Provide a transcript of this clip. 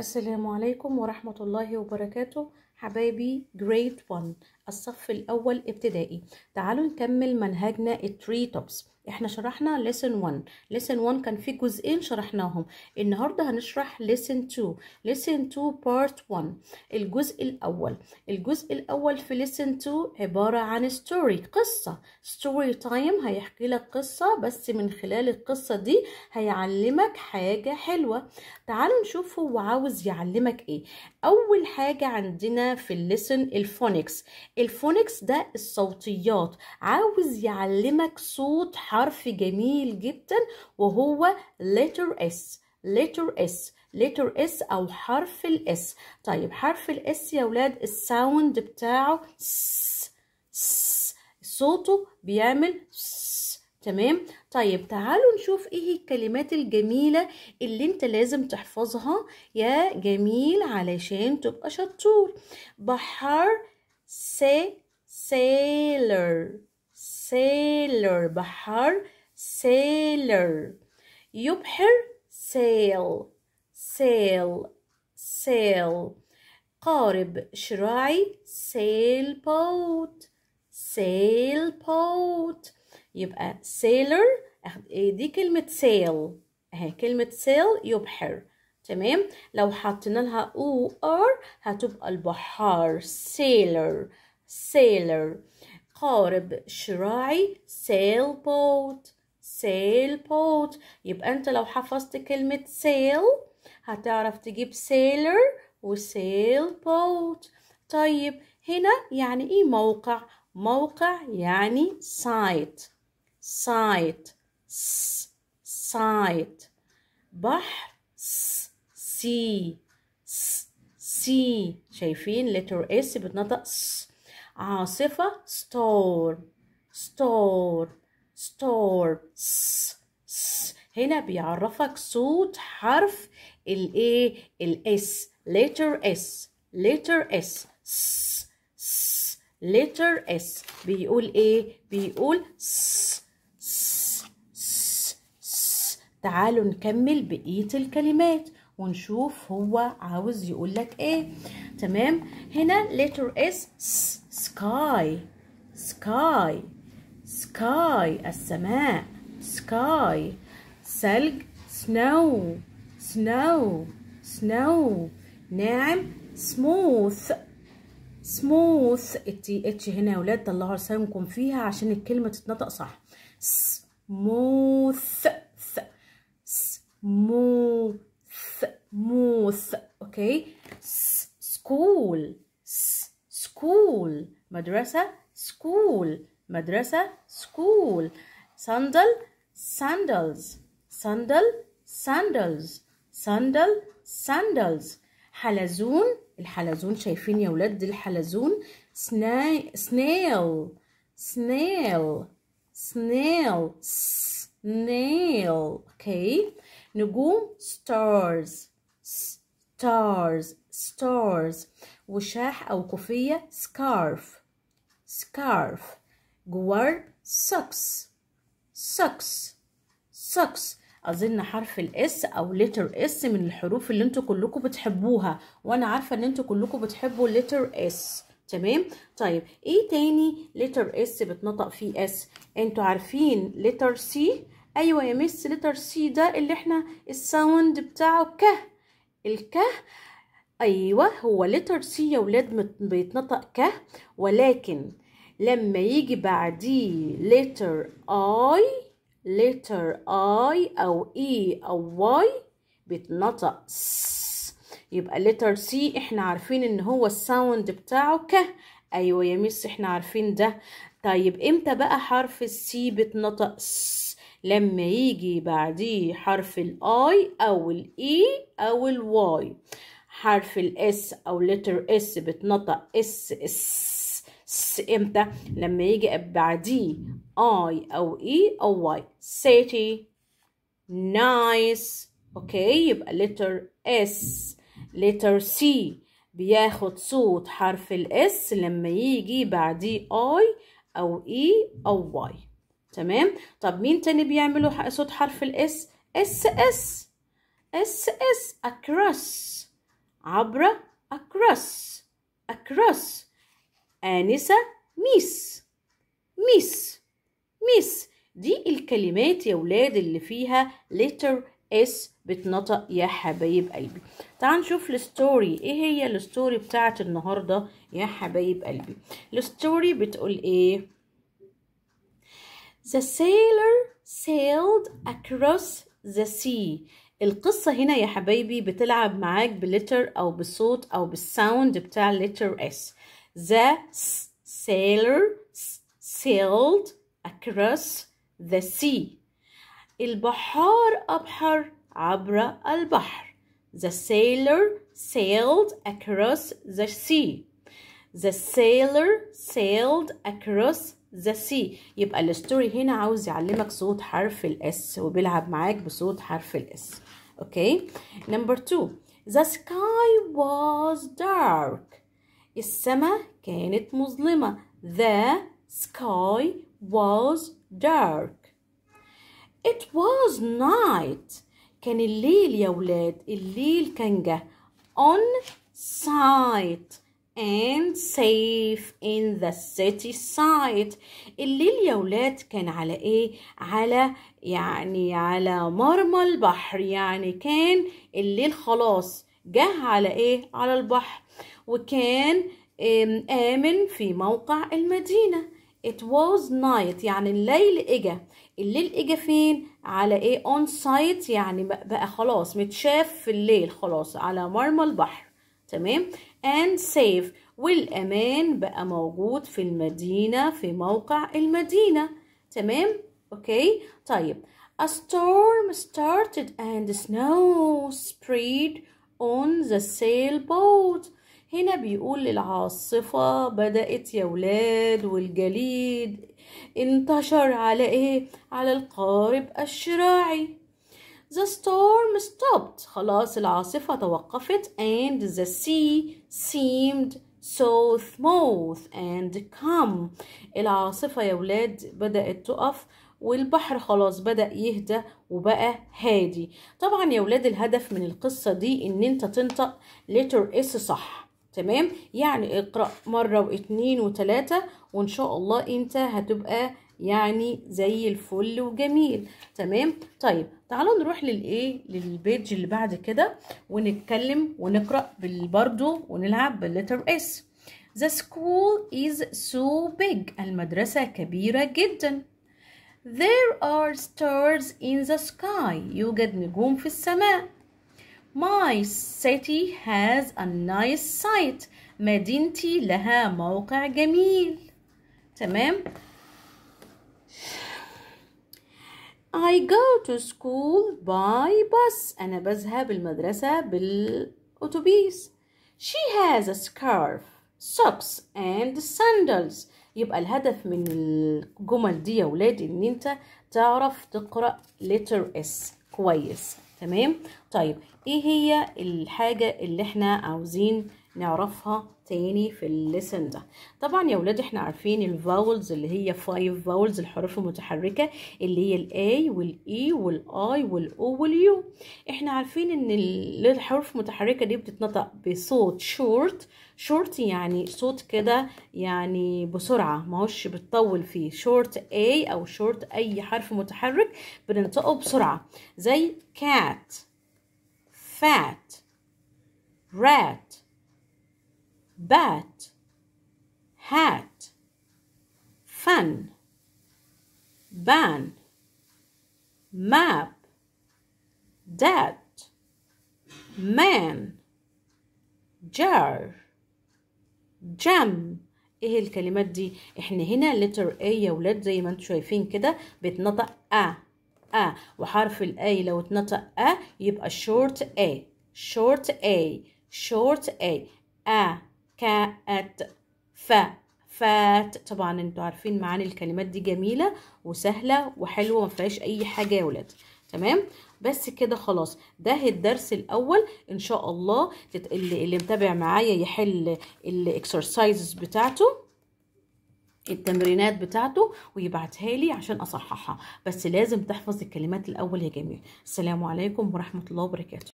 السلام عليكم ورحمة الله وبركاته حبايبي grade 1 الصف الأول ابتدائي تعالوا نكمل منهجنا التري توبس احنا شرحنا lesson 1 lesson 1 كان فيه جزئين شرحناهم النهارده هنشرح lesson 2 lesson 2 part 1 الجزء الاول الجزء الاول في lesson 2 عباره عن story قصه story time هيحكي لك قصه بس من خلال القصه دي هيعلمك حاجه حلوه تعالوا نشوف هو عاوز يعلمك ايه اول حاجه عندنا في lesson الفونكس الفونكس ده الصوتيات عاوز يعلمك صوت حرف جميل جدا وهو letter S letter S letter S أو حرف الاس طيب حرف الاس يا ولاد الساوند بتاعه س س صوته بيعمل س تمام طيب تعالوا نشوف ايه الكلمات الجميلة اللي انت لازم تحفظها يا جميل علشان تبقى شطور بحر سي sailor sailor بحار sailor يبحر sail sail sail قارب شراعي sail boat sail boat يبقى sailor دي كلمة sail اهي كلمة sail يبحر تمام لو حطينا لها او ار هتبقى البحار سيلر سيلر قارب شراعي سيل بوت سيل بوت يبقى انت لو حفظت كلمة سيل هتعرف تجيب سيلر وسيل بوت طيب هنا يعني ايه موقع موقع يعني سايت سايت سايت بحر سي سي شايفين لتر اس بتنطق س عاصفة ستورم ستورم ستورم س س هنا بيعرفك صوت حرف الايه الاس letter S letter S س س letter S بيقول ايه بيقول س س س تعالوا نكمل بقية الكلمات ونشوف هو عاوز يقول لك ايه تمام هنا letter is sky sky sky السماء sky ثلج snow snow snow ناعم smooth smooth التي اتش هنا يا ولاد طلعوا لسانكم فيها عشان الكلمه تتنطق صح smooth smooth موس اوكي سكول سكول مدرسة سكول مدرسة سكول صندل ساندلز صندل ساندلز صندل ساندلز حلزون الحلزون شايفين يا ولاد الحلزون سنايل سنايل سنايل سنايل اوكي نجوم ستارز stars stars وشاح أو كوفية scarf scarf جوار socks socks socks أظن حرف الاس أو لتر اس من الحروف اللي انتوا كلكم بتحبوها وأنا عارفة إن انتوا كلكم بتحبوا لتر اس تمام طيب ايه تاني لتر اس بتنطق فيه اس انتوا عارفين لتر سي ايوه يا مس لتر سي ده اللي احنا الساوند بتاعه ك الكه ايوه هو لتر سي يا ولاد بيتنطق ك ولكن لما يجي بعديه لتر اي لتر اي أو اي أو واي بيتنطق س يبقى لتر سي احنا عارفين ان هو الساوند بتاعه ك ايوه يا ميس احنا عارفين ده طيب امتى بقى حرف السي بيتنطق س لما يجي بعديه حرف الاي او الاي e او الواي حرف الاس او لتر اس بتنطق اس اس اس امتى لما يجي بعديه اي او اي e او واي city nice اوكي يبقى لتر اس لتر سي بياخد صوت حرف الاس لما يجي بعديه اي او اي e او واي تمام طب مين تاني بيعملوا صوت حرف الاس اس اس اس اس across عبر across across آنسة ميس ميس ميس دي الكلمات يا ولاد اللي فيها letter اس بتنطق يا حبايب قلبي تعال نشوف الستوري ايه هي الستوري بتاعت النهارده يا حبايب قلبي الستوري بتقول ايه The sailor sailed across the sea القصة هنا يا حبايبي بتلعب معاك بلتر أو بصوت أو بالساوند بتاع لتر S The sailor sailed across the sea البحار أبحر عبر البحر The sailor sailed across the sea The sailor sailed across ذا سي يبقى الستوري هنا عاوز يعلمك صوت حرف الاس وبيلعب معاك بصوت حرف الاس اوكي نمبر 2 the sky was dark السماء كانت مظلمة the sky was dark it was night كان الليل يا ولاد الليل كان جه on site and safe in the city site الليل يا ولاد كان على ايه على يعني على مرمى البحر يعني كان الليل خلاص جه على ايه على البحر وكان آمن في موقع المدينة it was night يعني الليل اجا الليل اجا فين على ايه on site يعني بقى خلاص متشاف في الليل خلاص على مرمى البحر تمام and safe والأمان بقى موجود في المدينة في موقع المدينة تمام أوكي طيب A storm started and snow spread on the sailboat هنا بيقول العاصفة بدأت يا ولاد والجليد انتشر على ايه على القارب الشراعي The storm stopped. خلاص العاصفة توقفت and the sea seemed so smooth and calm. العاصفة يا ولاد بدأت تقف والبحر خلاص بدأ يهدى وبقى هادي طبعا يا ولاد الهدف من القصة دي ان انت تنطق letter S صح تمام يعني اقرأ مرة واتنين وتلاتة وان شاء الله انت هتبقى يعني زي الفل وجميل تمام طيب تعالوا نروح للايه للبيج اللي بعد كده ونتكلم ونقرا برضه ونلعب باللتر اس The school is so big المدرسة كبيرة جدا There are stars in the sky يوجد نجوم في السماء My city has a nice site مدينتي لها موقع جميل تمام I go to school by bus أنا بذهب المدرسة بالأتوبيس She has a scarf, socks and sandals يبقى الهدف من الجمل دي يا ولاد ان انت تعرف تقرأ letter S كويس تمام طيب ايه هي الحاجة اللي احنا عاوزين نعرفها تاني في الليسن ده طبعا يا ولاد احنا عارفين الفاولز اللي هي فايف فاولز الحروف المتحركه اللي هي الاي والاي e والاي والاو واليو احنا عارفين ان الحروف المتحركه دي بتتنطق بصوت شورت شورت يعني صوت كده يعني بسرعه ما هوش بتطول فيه شورت اي او شورت اي حرف متحرك بننطقه بسرعه زي cat fat rat bat hat fun ban map debt man jar jam ايه الكلمات دي احنا هنا لتر اي يا ولاد زي ما انتم شايفين كده بتنطق ا ا وحرف الاي لو اتنطق ا يبقى شورت اي شورت اي شورت اي ا كأت ف فات طبعا انتوا عارفين معاني الكلمات دي جميلة وسهلة وحلوة ما فيهاش اي حاجة يا ولاد تمام بس كده خلاص ده الدرس الاول ان شاء الله اللي متابع معايا يحل الاكسرسايزز بتاعته التمرينات بتاعته ويبعتها لي عشان اصححها بس لازم تحفظ الكلمات الاول يا جميل السلام عليكم ورحمه الله وبركاته